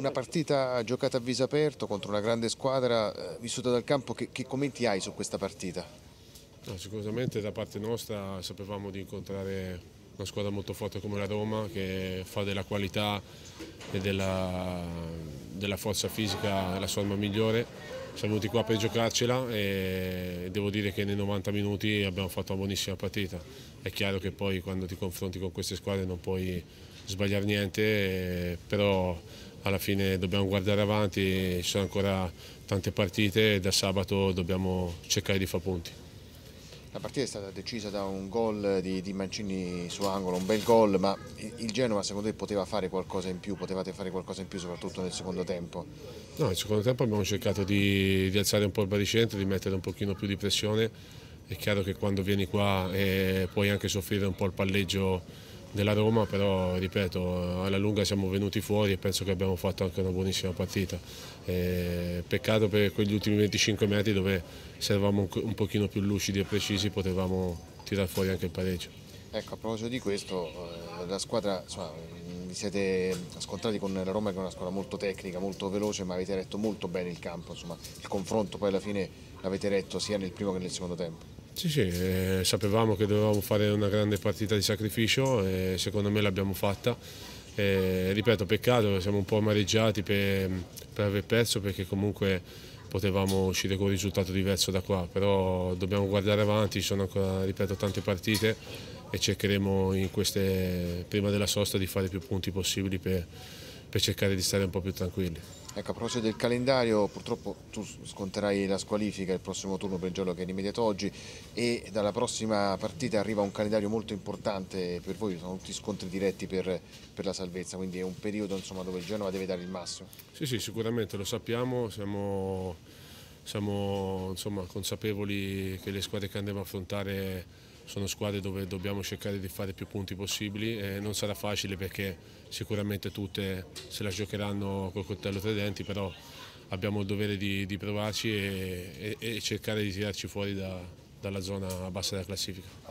Una partita giocata a viso aperto contro una grande squadra eh, vissuta dal campo, che, che commenti hai su questa partita? No, ah, sicuramente da parte nostra sapevamo di incontrare una squadra molto forte come la Roma che fa della qualità e della, della forza fisica la sua arma migliore siamo venuti qua per giocarcela e devo dire che nei 90 minuti abbiamo fatto una buonissima partita. È chiaro che poi quando ti confronti con queste squadre non puoi sbagliare niente, eh, però alla fine dobbiamo guardare avanti, ci sono ancora tante partite e da sabato dobbiamo cercare di fare punti. La partita è stata decisa da un gol di, di, Mancini su angolo, un bel gol, ma il Genova secondo te poteva fare qualcosa in più, potevate fare qualcosa in più soprattutto nel secondo tempo? No, nel secondo tempo abbiamo cercato di, di alzare un po' il baricentro, di mettere un pochino più di pressione, è chiaro che quando vieni qua eh, puoi anche soffrire un po' il palleggio della Roma, però ripeto, alla lunga siamo venuti fuori e penso che abbiamo fatto anche una buonissima partita. Eh, peccato per quegli ultimi 25 metri dove se eravamo un pochino più lucidi e precisi potevamo tirar fuori anche il pareggio. Ecco, a proposito di questo, eh, la squadra, insomma, vi siete scontrati con la Roma che è una squadra molto tecnica, molto veloce, ma avete retto molto bene il campo, insomma, il confronto poi alla fine l'avete retto sia nel primo che nel secondo tempo. Sì, sì, eh, sapevamo che dovevamo fare una grande partita di sacrificio e secondo me l'abbiamo fatta. E, ripeto, peccato, siamo un po' amareggiati per, per aver perso perché comunque potevamo uscire con un risultato diverso da qua, però dobbiamo guardare avanti, ci sono ancora, ripeto, tante partite e cercheremo queste, prima della sosta di fare più punti possibili per, per cercare di stare un po' più tranquilli. Ecco, a proposito del calendario, purtroppo tu sconterai la squalifica il prossimo turno per il giorno che è immediato oggi e dalla prossima partita arriva un calendario molto importante per voi, sono tutti scontri diretti per, per la salvezza, quindi è un periodo insomma, dove il Genova deve dare il massimo. Sì, sì, sicuramente lo sappiamo, siamo, siamo insomma, consapevoli che le squadre che andremo a affrontare sono squadre dove dobbiamo cercare di fare più punti possibili e non sarà facile perché sicuramente tutte se la giocheranno col coltello tra i denti, però abbiamo il dovere di, di provarci e, e, e, cercare di tirarci fuori da, dalla zona bassa della classifica.